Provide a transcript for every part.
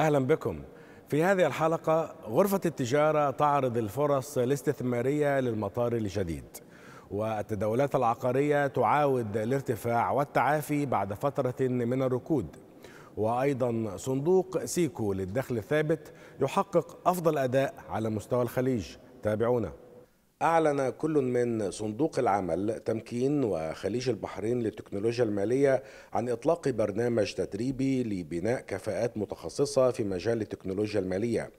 أهلا بكم في هذه الحلقة غرفة التجارة تعرض الفرص الاستثمارية للمطار الجديد والتداولات العقارية تعاود الارتفاع والتعافي بعد فترة من الركود وأيضا صندوق سيكو للدخل الثابت يحقق أفضل أداء على مستوى الخليج تابعونا أعلن كل من صندوق العمل تمكين وخليج البحرين للتكنولوجيا المالية عن إطلاق برنامج تدريبي لبناء كفاءات متخصصة في مجال التكنولوجيا المالية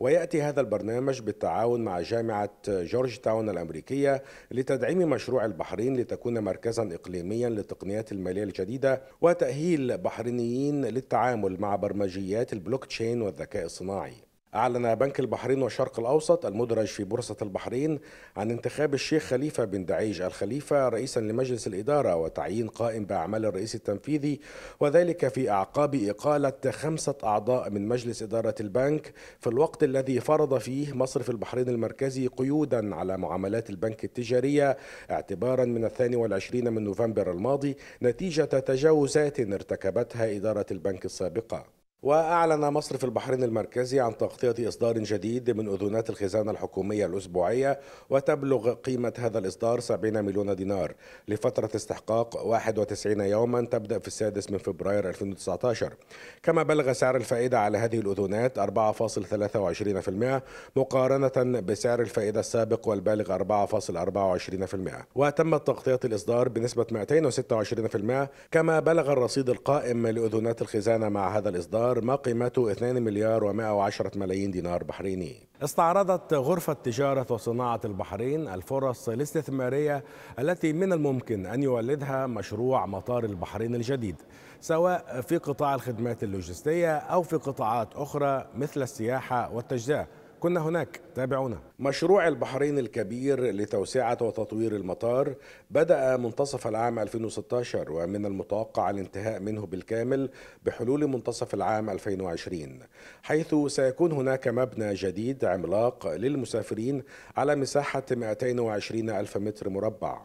ويأتي هذا البرنامج بالتعاون مع جامعة جورج تاون الأمريكية لتدعيم مشروع البحرين لتكون مركزا إقليميا للتقنيات المالية الجديدة وتأهيل بحرينيين للتعامل مع برمجيات البلوك تشين والذكاء الصناعي أعلن بنك البحرين والشرق الأوسط المدرج في بورصة البحرين عن انتخاب الشيخ خليفة بن دعيج الخليفة رئيسا لمجلس الإدارة وتعيين قائم بأعمال الرئيس التنفيذي وذلك في أعقاب إقالة خمسة أعضاء من مجلس إدارة البنك في الوقت الذي فرض فيه مصرف البحرين المركزي قيودا على معاملات البنك التجارية اعتبارا من الثاني والعشرين من نوفمبر الماضي نتيجة تجاوزات ارتكبتها إدارة البنك السابقة وأعلن مصرف البحرين المركزي عن تغطية إصدار جديد من أذونات الخزانة الحكومية الأسبوعية وتبلغ قيمة هذا الإصدار 70 مليون دينار لفترة استحقاق 91 يوما تبدأ في السادس من فبراير 2019 كما بلغ سعر الفائدة على هذه الأذونات 4.23% مقارنة بسعر الفائدة السابق والبالغ 4.24% وتمت تغطية الإصدار بنسبة 226% كما بلغ الرصيد القائم لأذونات الخزانة مع هذا الإصدار دينار ما قيمته 2 مليار و110 ملايين دينار بحريني استعرضت غرفة تجارة وصناعة البحرين الفرص الاستثمارية التي من الممكن أن يولدها مشروع مطار البحرين الجديد سواء في قطاع الخدمات اللوجستية أو في قطاعات أخرى مثل السياحة والتجزئة كنا هناك تابعونا مشروع البحرين الكبير لتوسعة وتطوير المطار بدأ منتصف العام 2016 ومن المتوقع الانتهاء منه بالكامل بحلول منتصف العام 2020 حيث سيكون هناك مبنى جديد عملاق للمسافرين على مساحة 220 ألف متر مربع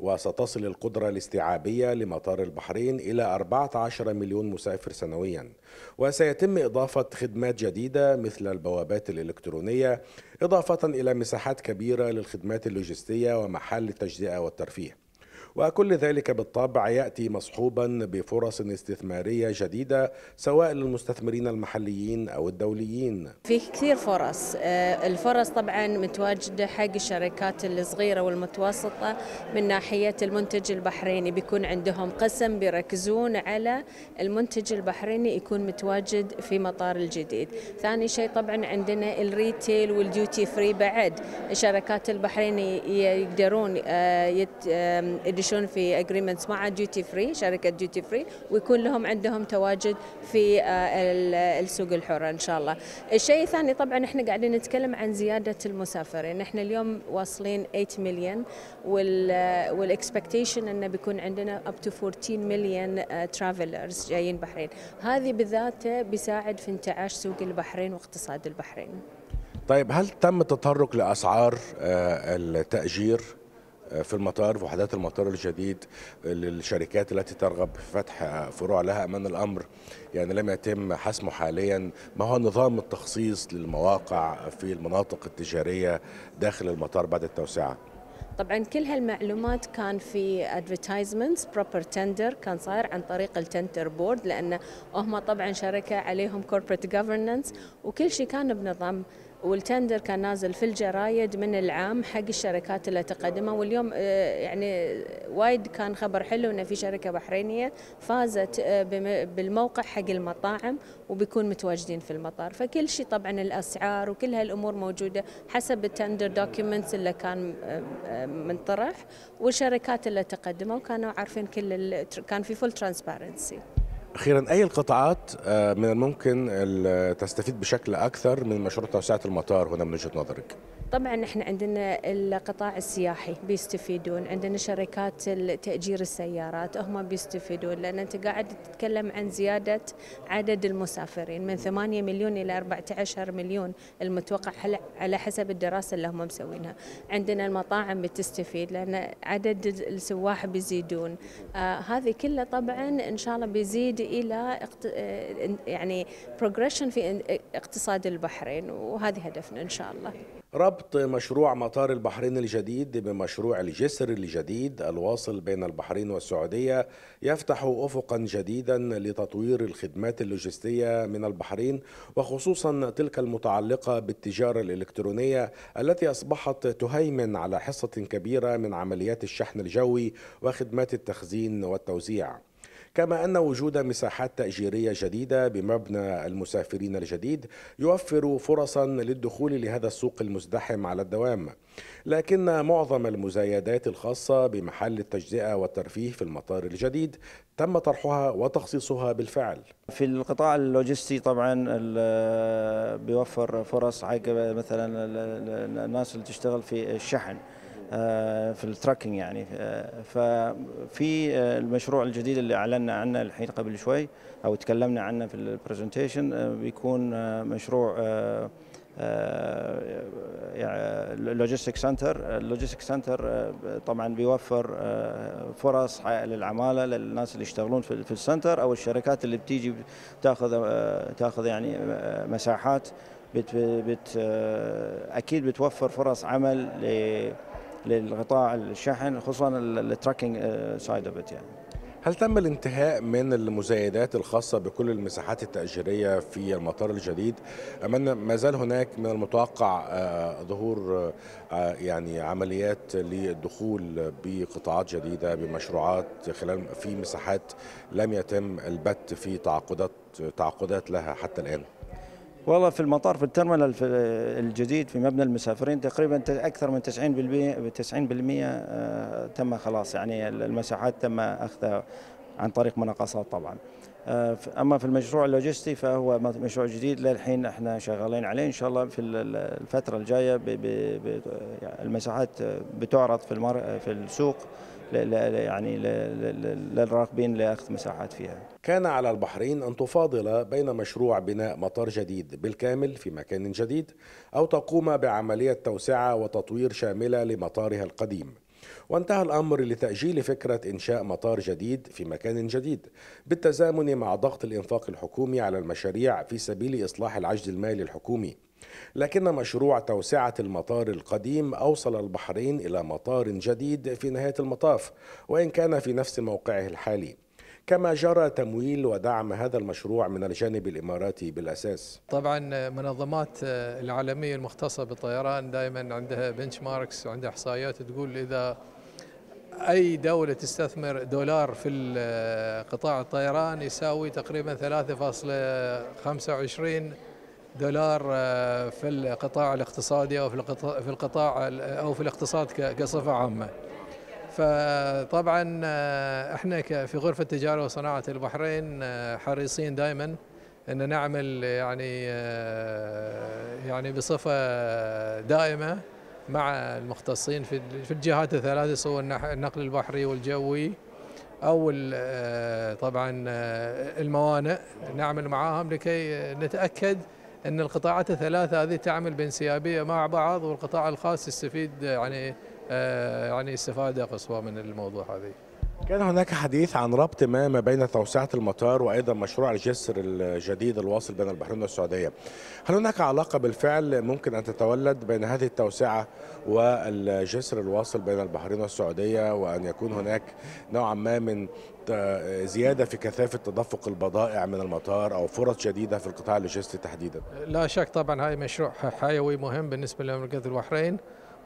وستصل القدرة الاستيعابية لمطار البحرين إلى 14 مليون مسافر سنويا وسيتم إضافة خدمات جديدة مثل البوابات الإلكترونية إضافة إلى مساحات كبيرة للخدمات اللوجستية ومحل التجزئة والترفيه وكل ذلك بالطبع يأتي مصحوبا بفرص استثمارية جديدة سواء للمستثمرين المحليين أو الدوليين في كثير فرص آه، الفرص طبعا متواجدة حق الشركات الصغيرة والمتوسطة من ناحية المنتج البحريني بيكون عندهم قسم بيركزون على المنتج البحريني يكون متواجد في مطار الجديد ثاني شيء طبعا عندنا الريتيل والديوتي فري بعد الشركات البحرينية يقدرون آه، يدشون في اجريمنتس مع ديوتي فري شركه ديوتي فري ويكون لهم عندهم تواجد في آه، السوق الحره ان شاء الله. الشيء الثاني طبعا احنا قاعدين نتكلم عن زياده المسافرين، يعني احنا اليوم واصلين 8 مليون والاكسبكتيشن انه بيكون عندنا اب تو 14 مليون ترافلرز جايين بحرين، هذه بذاته بيساعد في انتعاش سوق البحرين واقتصاد البحرين. طيب هل تم التطرق لاسعار آه، التاجير في المطار وحدات المطار الجديد للشركات التي ترغب في فتح فروع لها أمان الأمر يعني لم يتم حسمه حاليا ما هو نظام التخصيص للمواقع في المناطق التجارية داخل المطار بعد التوسعة طبعا كل هالمعلومات كان في ادفرتايزمنتس بروبر تندر كان صاير عن طريق التندر بورد لان هم طبعا شركه عليهم كوربريت جفرننس وكل شيء كان بنظام والتندر كان نازل في الجرايد من العام حق الشركات اللي تقدمها واليوم آه، يعني وايد كان خبر حلو ان في شركه بحرينيه فازت آه، بالموقع حق المطاعم وبيكون متواجدين في المطار فكل شيء طبعا الاسعار وكل هالامور موجوده حسب التندر دوكيومنتس اللي كان آه، منطرح والشركات اللي تقدموا وكانوا عارفين كل كان في فول ترانسبيرنسي أخيرا أي القطاعات آه، من الممكن تستفيد بشكل أكثر من مشروع توسعة المطار هنا من وجهة نظرك؟ طبعا احنا عندنا القطاع السياحي بيستفيدون عندنا شركات تأجير السيارات هم بيستفيدون لأن أنت قاعد تتكلم عن زيادة عدد المسافرين من 8 مليون إلى 14 مليون المتوقع على حسب الدراسة اللي هم مسوينها عندنا المطاعم بتستفيد لأن عدد السواح بيزيدون آه هذه كلها طبعا إن شاء الله بيزيد إلى آه، يعني بروجريشن في اقتصاد البحرين وهذه هدفنا إن شاء الله ربط مشروع مطار البحرين الجديد بمشروع الجسر الجديد الواصل بين البحرين والسعودية يفتح أفقا جديدا لتطوير الخدمات اللوجستية من البحرين وخصوصا تلك المتعلقة بالتجارة الإلكترونية التي أصبحت تهيمن على حصة كبيرة من عمليات الشحن الجوي وخدمات التخزين والتوزيع كما أن وجود مساحات تأجيرية جديدة بمبنى المسافرين الجديد يوفر فرصا للدخول لهذا السوق المزدحم على الدوام لكن معظم المزايدات الخاصة بمحل التجزئة والترفيه في المطار الجديد تم طرحها وتخصيصها بالفعل في القطاع اللوجستي طبعا بيوفر فرص عقب مثلا الناس اللي تشتغل في الشحن آه، في التراكنج يعني آه، ففي آه، المشروع الجديد اللي اعلنا عنه الحين قبل شوي او تكلمنا عنه في البرزنتيشن بيكون مشروع لوجيستيك سنتر اللوجيستيك سنتر طبعا بيوفر فرص للعماله للناس اللي يشتغلون في السنتر او الشركات اللي بتيجي تاخذ تاخذ يعني مساحات بت بت اكيد بتوفر فرص عمل للقطاع الشحن خصوصا التراكنج سايد اوف يعني هل تم الانتهاء من المزايدات الخاصة بكل المساحات التأجيرية في المطار الجديد أم أن ما زال هناك من المتوقع آه، ظهور آه، يعني عمليات للدخول بقطاعات جديدة بمشروعات خلال في مساحات لم يتم البت في تعاقدات تعاقدات لها حتى الآن؟ والله في المطار في الترمينال الجديد في مبنى المسافرين تقريبا اكثر من 90% 90% آه، تم خلاص يعني المساحات تم اخذها عن طريق مناقصات طبعا آه، اما في المشروع اللوجستي فهو مشروع جديد للحين احنا شغالين عليه ان شاء الله في الفتره الجايه المساحات بتعرض في في السوق يعني للراغبين لاخذ مساحات فيها. كان على البحرين ان تفاضل بين مشروع بناء مطار جديد بالكامل في مكان جديد او تقوم بعمليه توسعه وتطوير شامله لمطارها القديم. وانتهى الأمر لتأجيل فكرة إنشاء مطار جديد في مكان جديد بالتزامن مع ضغط الإنفاق الحكومي على المشاريع في سبيل إصلاح العجز المالي الحكومي لكن مشروع توسعة المطار القديم أوصل البحرين إلى مطار جديد في نهاية المطاف وإن كان في نفس موقعه الحالي كما جرى تمويل ودعم هذا المشروع من الجانب الإماراتي بالأساس طبعا منظمات آه، العالمية المختصة بالطيران دائما عندها بنش ماركس وعندها إحصائيات تقول إذا أي دولة تستثمر دولار في آه، قطاع الطيران يساوي تقريبا 3.25 دولار آه، في القطاع الاقتصادي أو في القطاع أو في الاقتصاد كصفة عامة فطبعا آه، احنا في غرفه التجاره وصناعه البحرين آه، حريصين دائما ان نعمل يعني آه، يعني بصفه دائمه مع المختصين في في الجهات الثلاثه سواء النقل البحري والجوي او طبعا الموانئ نعمل معاهم لكي نتاكد ان القطاعات الثلاثه هذه تعمل بانسيابيه مع بعض والقطاع الخاص يستفيد يعني آه، يعني استفاده قصوى من الموضوع هذا. كان هناك حديث عن ربط ما ما بين توسعة المطار وأيضا مشروع الجسر الجديد الواصل بين البحرين والسعودية هل هناك علاقة بالفعل ممكن أن تتولد بين هذه التوسعة والجسر الواصل بين البحرين والسعودية وأن يكون هناك نوعا ما من زيادة في كثافة تدفق البضائع من المطار أو فرص جديدة في القطاع اللوجستي تحديدا لا شك طبعا هاي مشروع حيوي مهم بالنسبة لمملكة البحرين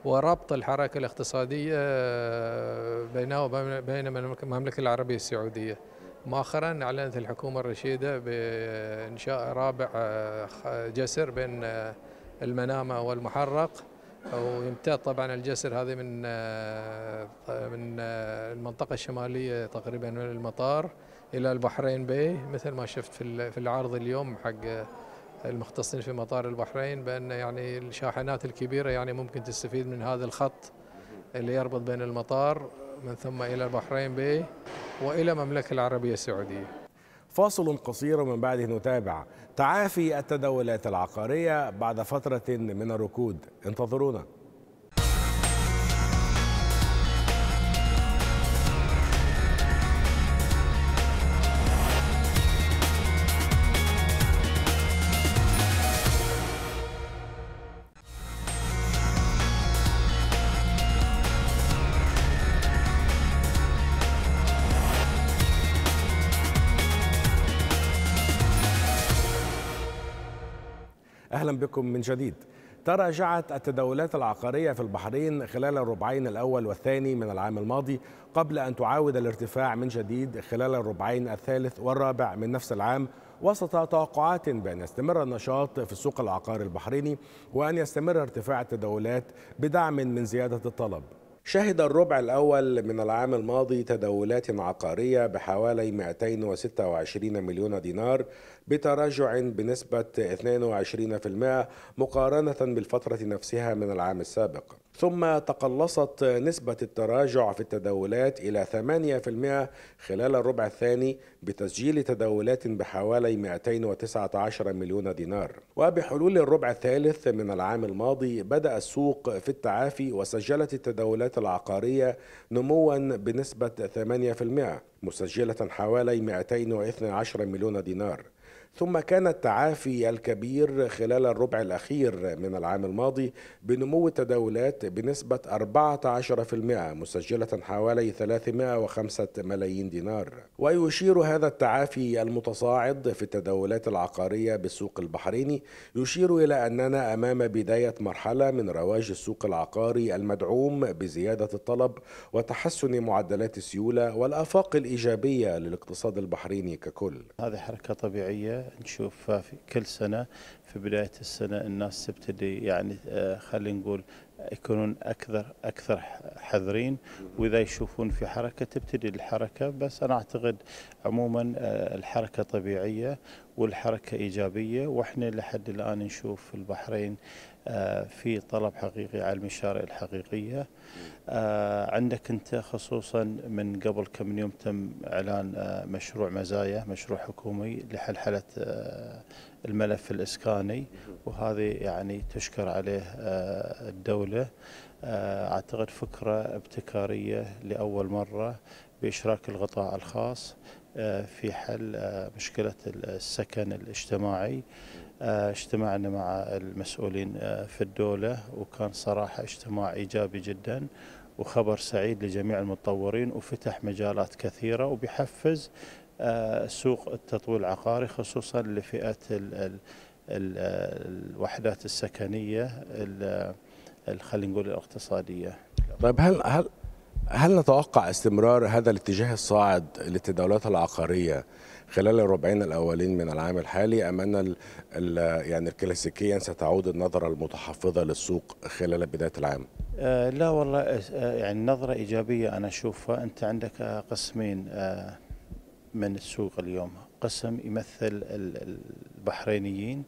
وربط الحركة الاقتصادية آه، بينها وبين المملكة العربية السعودية مؤخرا أعلنت الحكومة الرشيدة بإنشاء رابع آه، جسر بين آه، المنامة والمحرق ويمتد طبعا الجسر هذا من من المنطقة الشمالية تقريبا من المطار إلى البحرين باي مثل ما شفت في العرض اليوم حق المختصين في مطار البحرين بأن يعني الشاحنات الكبيرة يعني ممكن تستفيد من هذا الخط اللي يربط بين المطار من ثم إلى البحرين بي وإلى المملكة العربية السعودية فاصل قصير من بعده نتابع تعافي التداولات العقارية بعد فترة من الركود انتظرونا بكم من جديد تراجعت التداولات العقارية في البحرين خلال الربعين الأول والثاني من العام الماضي قبل أن تعاود الارتفاع من جديد خلال الربعين الثالث والرابع من نفس العام وسط توقعات بأن يستمر النشاط في السوق العقاري البحريني وأن يستمر ارتفاع التداولات بدعم من زيادة الطلب شهد الربع الأول من العام الماضي تداولات عقارية بحوالي 226 مليون دينار بتراجع بنسبة 22% مقارنة بالفترة نفسها من العام السابق ثم تقلصت نسبة التراجع في التداولات إلى 8% خلال الربع الثاني بتسجيل تداولات بحوالي 219 مليون دينار وبحلول الربع الثالث من العام الماضي بدأ السوق في التعافي وسجلت التداولات العقارية نموا بنسبة 8% مسجلة حوالي 212 مليون دينار ثم كان التعافي الكبير خلال الربع الأخير من العام الماضي بنمو التداولات بنسبة 14% مسجلة حوالي 305 ملايين دينار ويشير هذا التعافي المتصاعد في التداولات العقارية بالسوق البحريني يشير إلى أننا أمام بداية مرحلة من رواج السوق العقاري المدعوم بزيادة الطلب وتحسن معدلات السيولة والآفاق الإيجابية للاقتصاد البحريني ككل هذه حركة طبيعية نشوف في كل سنه في بدايه السنه الناس تبتدي يعني آه، خلينا نقول يكونون اكثر اكثر حذرين واذا يشوفون في حركه تبتدي الحركه بس انا اعتقد عموما آه، الحركه طبيعيه والحركه ايجابيه واحنا لحد الان نشوف البحرين آه، في طلب حقيقي على المشاريع الحقيقية آه، عندك أنت خصوصا من قبل كم يوم تم إعلان آه، مشروع مزايا مشروع حكومي لحلحلة الملف الإسكاني وهذه يعني تشكر عليه الدولة أعتقد فكرة ابتكارية لأول مرة بإشراك القطاع الخاص في حل مشكلة السكن الاجتماعي آه، اجتمعنا مع المسؤولين آه، في الدولة وكان صراحة اجتماع إيجابي جدا وخبر سعيد لجميع المتطورين وفتح مجالات كثيرة وبيحفز آه، سوق التطوير العقاري خصوصا لفئة الوحدات السكنية خلينا نقول الاقتصادية طيب هل هل هل نتوقع استمرار هذا الاتجاه الصاعد للتداولات العقارية خلال الربعين الاولين من العام الحالي ام ان يعني الكلاسيكيا ستعود النظره المتحفظه للسوق خلال بدايه العام آه، لا والله آه، يعني نظره ايجابيه انا اشوفها انت عندك آه، قسمين من السوق اليوم قسم يمثل البحرينيين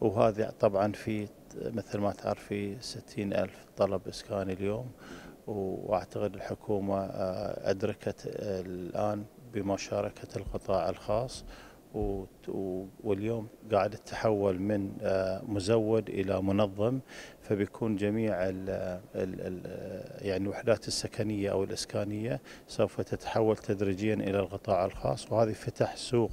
وهذا طبعا في مثل ما تعرفي ستين ألف طلب إسكاني اليوم وأعتقد الحكومة أدركت الآن بمشاركة القطاع الخاص واليوم قاعد تتحول من آه، مزود الى منظم فبيكون جميع ال ال ال يعني الوحدات السكنيه او الاسكانيه سوف تتحول تدريجيا الى القطاع الخاص وهذه فتح سوق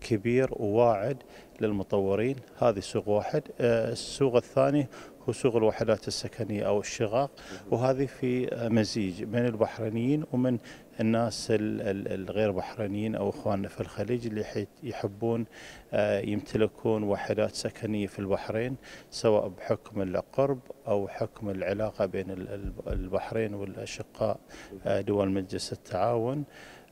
كبير وواعد للمطورين هذه سوق واحد آه، السوق الثاني وسوق الوحدات السكنيه او الشقاق وهذه في آه، مزيج بين البحرينيين ومن الناس الغير بحرينيين او اخواننا في الخليج اللي يحبون آه، يمتلكون وحدات سكنيه في البحرين سواء بحكم القرب او حكم العلاقه بين البحرين والاشقاء آه، دول مجلس التعاون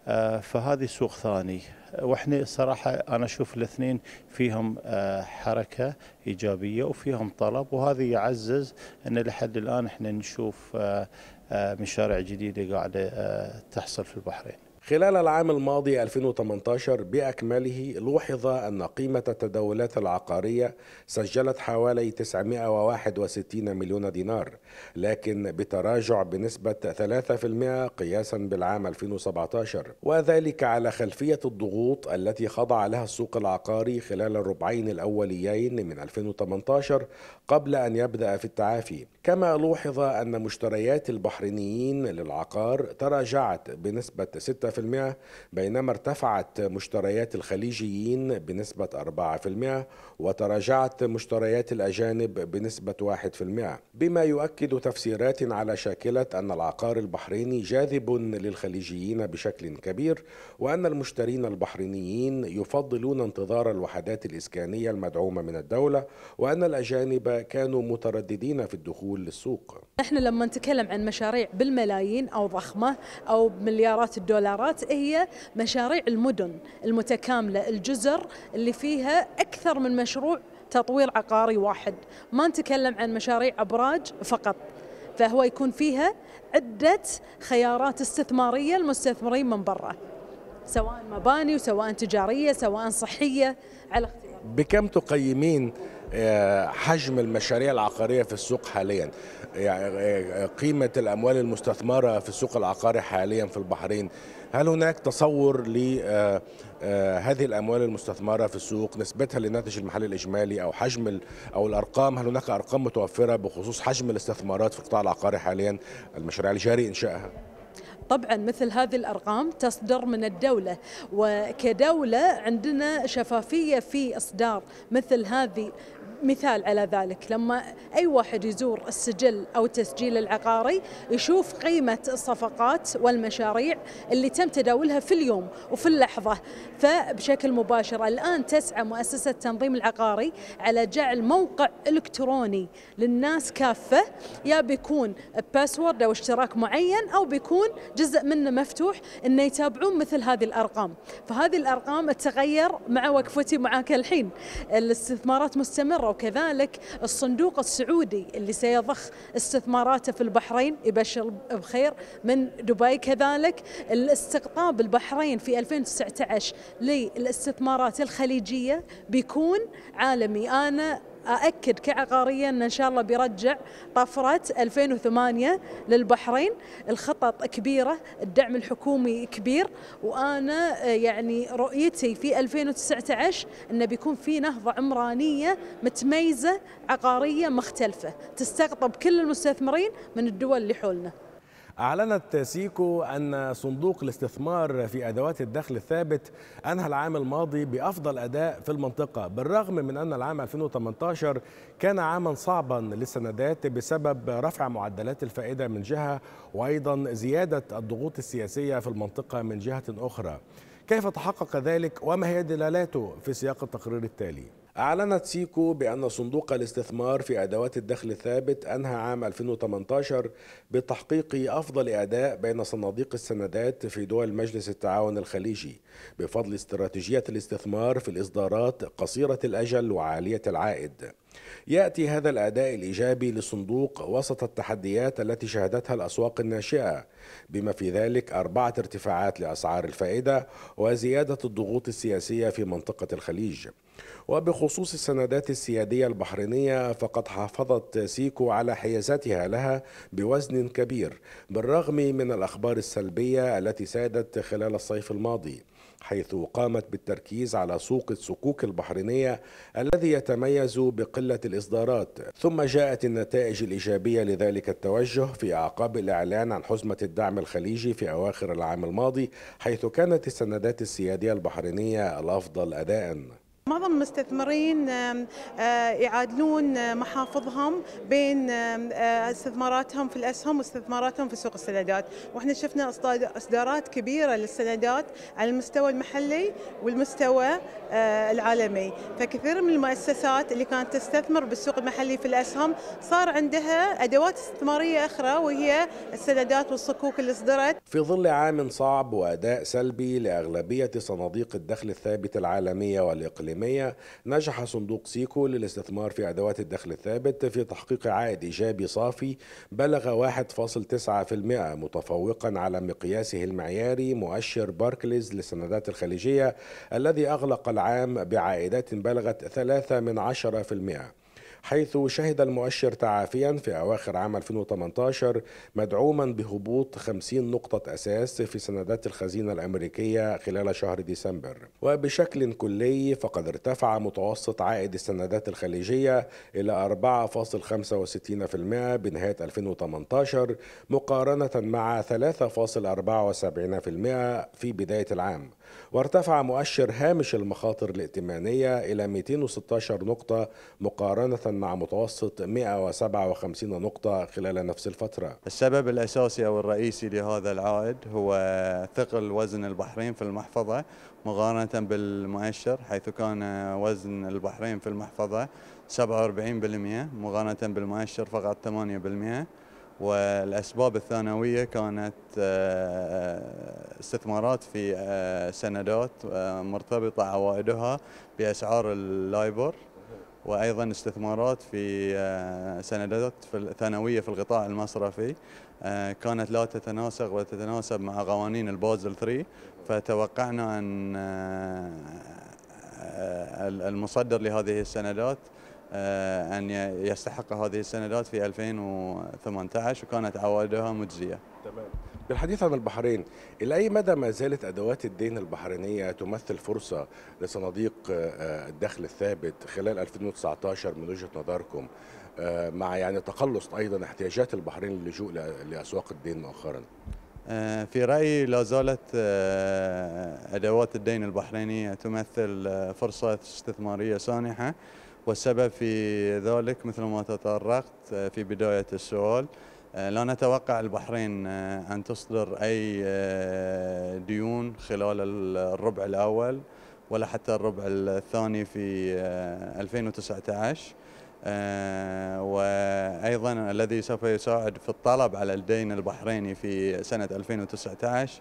آه، فهذه سوق ثاني آه، واحنا صراحه انا اشوف الاثنين فيهم آه، حركه ايجابيه وفيهم طلب وهذا يعزز ان لحد الان احنا نشوف مشاريع جديده قاعده تحصل في البحرين. خلال العام الماضي 2018 بأكمله لوحظ أن قيمة التداولات العقارية سجلت حوالي 961 مليون دينار لكن بتراجع بنسبة 3% قياسا بالعام 2017 وذلك على خلفية الضغوط التي خضع لها السوق العقاري خلال الربعين الأوليين من 2018 قبل أن يبدأ في التعافي كما لوحظ أن مشتريات البحرينيين للعقار تراجعت بنسبة 6% 6% بينما ارتفعت مشتريات الخليجيين بنسبة 4% وتراجعت مشتريات الأجانب بنسبة 1% بما يؤكد تفسيرات على شاكلة أن العقار البحريني جاذب للخليجيين بشكل كبير وأن المشترين البحرينيين يفضلون انتظار الوحدات الإسكانية المدعومة من الدولة وأن الأجانب كانوا مترددين في الدخول للسوق نحن لما نتكلم عن مشاريع بالملايين أو ضخمة أو بمليارات الدولارات الزيارات هي مشاريع المدن المتكاملة الجزر اللي فيها أكثر من مشروع تطوير عقاري واحد ما نتكلم عن مشاريع أبراج فقط فهو يكون فيها عدة خيارات استثمارية للمستثمرين من برا سواء مباني وسواء تجارية سواء صحية على اختيار بكم تقيمين آه، حجم المشاريع العقارية في السوق حاليا يعني آه، آه، قيمة الأموال المستثمرة في السوق العقاري حاليا في البحرين هل هناك تصور ل آه، آه، هذه الاموال المستثمره في السوق نسبتها للناتج المحلي الاجمالي او حجم او الارقام هل هناك ارقام متوفره بخصوص حجم الاستثمارات في القطاع العقاري حاليا المشاريع الجاري انشائها طبعا مثل هذه الارقام تصدر من الدوله وكدوله عندنا شفافيه في اصدار مثل هذه مثال على ذلك لما أي واحد يزور السجل أو التسجيل العقاري يشوف قيمة الصفقات والمشاريع اللي تم تداولها في اليوم وفي اللحظة فبشكل مباشر الآن تسعى مؤسسة التنظيم العقاري على جعل موقع إلكتروني للناس كافة يا بيكون باسورد أو اشتراك معين أو بيكون جزء منه مفتوح أنه يتابعون مثل هذه الأرقام فهذه الأرقام تتغير مع وقفتي معاك الحين الاستثمارات مستمرة وكذلك الصندوق السعودي اللي سيضخ استثماراته في البحرين يبشر بخير من دبي كذلك الاستقطاب البحرين في 2019 للاستثمارات الخليجية بيكون عالمي أنا أأكد كعقارية أن إن شاء الله بيرجع طفرة 2008 للبحرين الخطط كبيرة الدعم الحكومي كبير وأنا آه، يعني رؤيتي في 2019 أنه بيكون في نهضة عمرانية متميزة عقارية مختلفة تستقطب كل المستثمرين من الدول اللي حولنا أعلنت سيكو أن صندوق الاستثمار في أدوات الدخل الثابت أنهى العام الماضي بأفضل أداء في المنطقة بالرغم من أن العام 2018 كان عاما صعبا للسندات بسبب رفع معدلات الفائدة من جهة وأيضا زيادة الضغوط السياسية في المنطقة من جهة أخرى كيف تحقق ذلك وما هي دلالاته في سياق التقرير التالي؟ أعلنت سيكو بأن صندوق الاستثمار في أدوات الدخل الثابت أنهى عام 2018 بتحقيق أفضل أداء بين صناديق السندات في دول مجلس التعاون الخليجي بفضل استراتيجية الاستثمار في الإصدارات قصيرة الأجل وعالية العائد. يأتي هذا الأداء الإيجابي للصندوق وسط التحديات التي شهدتها الأسواق الناشئة بما في ذلك أربعة ارتفاعات لأسعار الفائدة وزيادة الضغوط السياسية في منطقة الخليج وبخصوص السندات السيادية البحرينية فقد حافظت سيكو على حيازتها لها بوزن كبير بالرغم من الأخبار السلبية التي سادت خلال الصيف الماضي حيث قامت بالتركيز على سوق السكوك البحرينية الذي يتميز بقلة الإصدارات ثم جاءت النتائج الإيجابية لذلك التوجه في أعقاب الإعلان عن حزمة الدعم الخليجي في أواخر العام الماضي حيث كانت السندات السيادية البحرينية الأفضل أداءً معظم المستثمرين آه، يعادلون آه، محافظهم بين آه، استثماراتهم في الاسهم واستثماراتهم في سوق السندات، واحنا شفنا اصدارات كبيره للسندات على المستوى المحلي والمستوى العالمي، فكثير من المؤسسات اللي كانت تستثمر بالسوق المحلي في الاسهم صار عندها ادوات استثماريه اخرى وهي السندات والصكوك اللي صدرت. في ظل عام صعب واداء سلبي لاغلبيه صناديق الدخل الثابت العالميه والاقليميه التعليمية نجح صندوق سيكو للاستثمار في أدوات الدخل الثابت في تحقيق عائد إيجابي صافي بلغ 1.9% متفوقا على مقياسه المعياري مؤشر باركليز للسندات الخليجية الذي أغلق العام بعائدات بلغت 3 من 10% حيث شهد المؤشر تعافيا في أواخر عام 2018 مدعوما بهبوط 50 نقطة أساس في سندات الخزينة الأمريكية خلال شهر ديسمبر وبشكل كلي فقد ارتفع متوسط عائد السندات الخليجية إلى 4.65% بنهاية 2018 مقارنة مع 3.74% في بداية العام وارتفع مؤشر هامش المخاطر الائتمانية إلى 216 نقطة مقارنة مع متوسط 157 نقطة خلال نفس الفترة السبب الأساسي أو الرئيسي لهذا العائد هو ثقل وزن البحرين في المحفظة مقارنة بالمؤشر حيث كان وزن البحرين في المحفظة 47% مقارنة بالمؤشر فقط 8% والأسباب الثانوية كانت آه، استثمارات في آه، سندات آه، مرتبطة عوائدها بأسعار اللايبر وايضا استثمارات في سندات ثانويه في القطاع المصرفي كانت لا تتناسق وتتناسب مع قوانين البازل 3 فتوقعنا ان المصدر لهذه السندات آه، أن يستحق هذه السندات في 2018 وكانت عوائدها مجزية تمام بالحديث عن البحرين إلى أي مدى ما زالت أدوات الدين البحرينية تمثل فرصة لصناديق آه، الدخل الثابت خلال 2019 من وجهة نظركم آه، مع يعني تقلص أيضا احتياجات البحرين للجوء لأسواق الدين مؤخرا في رأيي لا زالت أدوات الدين البحرينية تمثل فرصة استثمارية سانحة والسبب في ذلك مثل ما تطرقت آه، في بداية السؤال آه، لا نتوقع البحرين آه، أن تصدر أي ديون خلال الربع الأول ولا حتى الربع الثاني في 2019 وأيضا الذي سوف يساعد في الطلب على الدين البحريني في سنة 2019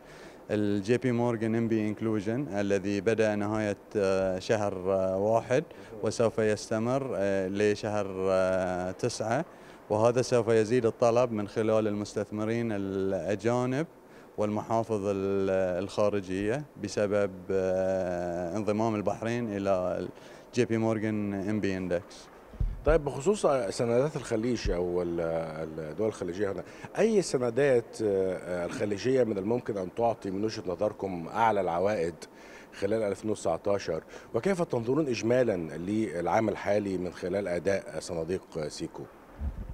الجي بي مورغان ام بي انكلوجن الذي بدا نهايه آه، شهر آه، واحد وسوف يستمر آه، لشهر تسعه وهذا سوف يزيد الطلب من خلال المستثمرين الاجانب والمحافظ الخارجيه بسبب انضمام البحرين الى جي بي مورغان ام بي اندكس طيب بخصوص سندات الخليج او الدول الخليجيه هنا اي سندات آه، آه، الخليجيه من الممكن ان تعطي من وجهه نظركم اعلى العوائد خلال 2019 وكيف تنظرون اجمالا للعام الحالي من خلال اداء صناديق سيكو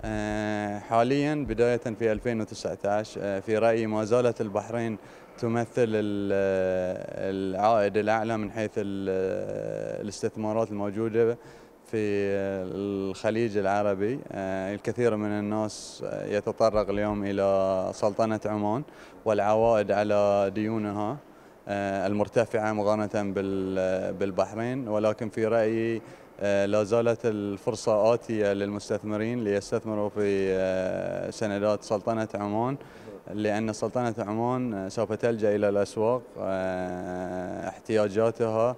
آه، حاليا بدايه في 2019 في رايي ما زالت البحرين تمثل العائد الاعلى من حيث الاستثمارات الموجوده في الخليج العربي آه، الكثير من الناس يتطرق اليوم إلى سلطنة عمان والعوائد على ديونها آه، المرتفعة مقارنة بالبحرين ولكن في رأيي آه، لا زالت الفرصة آتية للمستثمرين ليستثمروا في سندات سلطنة عمان لأن سلطنة عمان سوف تلجأ إلى الأسواق احتياجاتها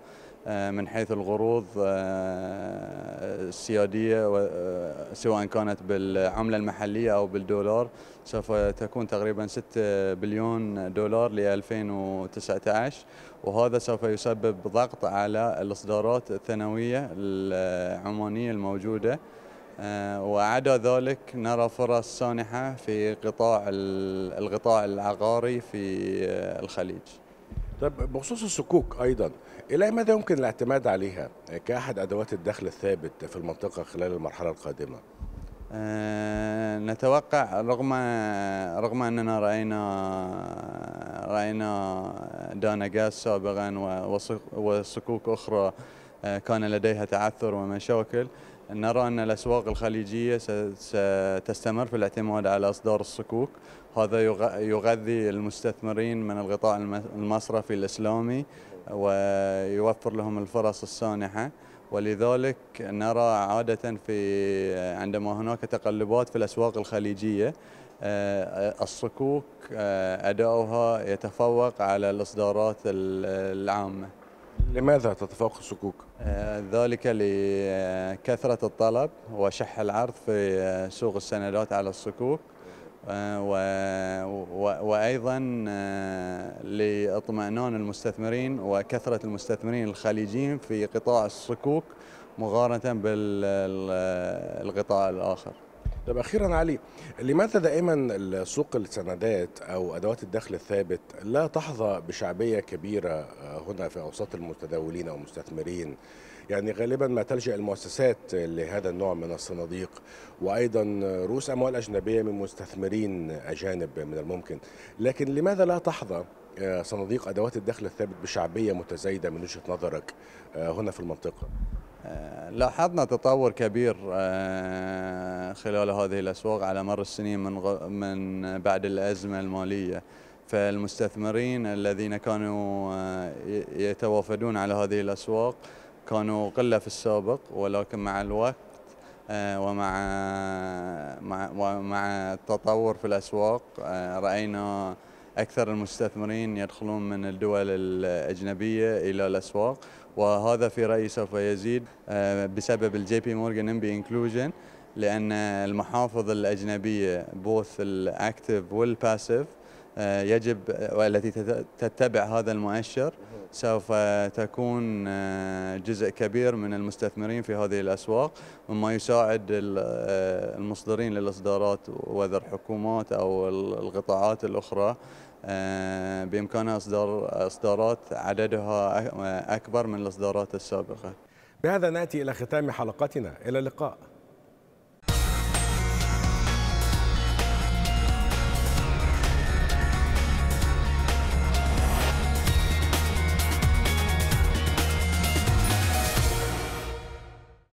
آه، من حيث القروض آه، السيادية آه، سواء كانت بالعملة المحلية أو بالدولار سوف تكون تقريبا 6 بليون دولار ل 2019 وهذا سوف يسبب ضغط على الإصدارات الثانوية العمانية الموجودة وعدا ذلك نرى فرص سانحة في قطاع القطاع العقاري في الخليج طيب بخصوص السكوك أيضا إلى اي مدى يمكن الاعتماد عليها كأحد أدوات الدخل الثابت في المنطقة خلال المرحلة القادمة؟ أه نتوقع رغم رغم اننا راينا راينا دانا غاز سابقا وصكوك اخرى آه، كان لديها تعثر ومشاكل نرى ان الاسواق الخليجيه ستستمر في الاعتماد على اصدار الصكوك هذا يغذي المستثمرين من القطاع المصرفي الاسلامي ويوفر لهم الفرص السانحة ولذلك نرى عادة في عندما هناك تقلبات في الأسواق الخليجية آه، الصكوك آه، أداؤها يتفوق على الإصدارات العامة لماذا تتفوق الصكوك؟ آه، ذلك لكثرة الطلب وشح العرض في سوق السندات على الصكوك آه، وايضا آه، لاطمئنان المستثمرين وكثره المستثمرين الخليجيين في قطاع الصكوك مقارنه بالقطاع الاخر طب اخيرا علي لماذا دائما سوق السندات او ادوات الدخل الثابت لا تحظى بشعبيه كبيره آه، هنا في اوساط المتداولين او المستثمرين يعني غالبا ما تلجا المؤسسات لهذا النوع من الصناديق وايضا رؤوس اموال اجنبيه من مستثمرين اجانب من الممكن لكن لماذا لا تحظى آه، صناديق ادوات الدخل الثابت بشعبيه متزايده من وجهه نظرك آه، هنا في المنطقه لاحظنا تطور كبير آه، خلال هذه الأسواق على مر السنين من, من بعد الأزمة المالية فالمستثمرين الذين كانوا آه، يتوافدون على هذه الأسواق كانوا قلة في السابق ولكن مع الوقت آه، ومع مع ومع التطور في الأسواق رأينا أكثر المستثمرين يدخلون من الدول الأجنبية إلى الأسواق وهذا في رايي سوف يزيد آه، بسبب الجي بي مورجان ام بي انكلوجن لان المحافظ الاجنبيه بوث الاكتف والباسيف آه، يجب والتي تتبع هذا المؤشر سوف تكون آه، جزء كبير من المستثمرين في هذه الأسواق مما يساعد المصدرين للإصدارات وذر حكومات أو القطاعات الأخرى آه، بإمكانها إصدار إصدارات عددها أكبر من الإصدارات السابقة بهذا نأتي إلى ختام حلقتنا إلى اللقاء